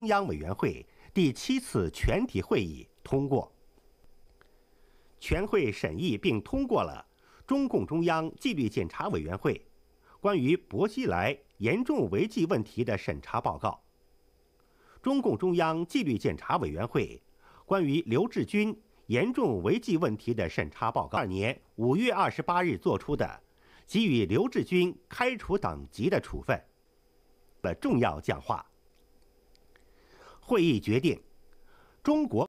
中央委员会第七次全体会议通过，全会审议并通过了中共中央纪律检查委员会关于薄熙来严重违纪问题的审查报告，中共中央纪律检查委员会关于刘志军严重违纪问题的审查报告，二年五月二十八日作出的给予刘志军开除党籍的处分的重要讲话。会议决定，中国。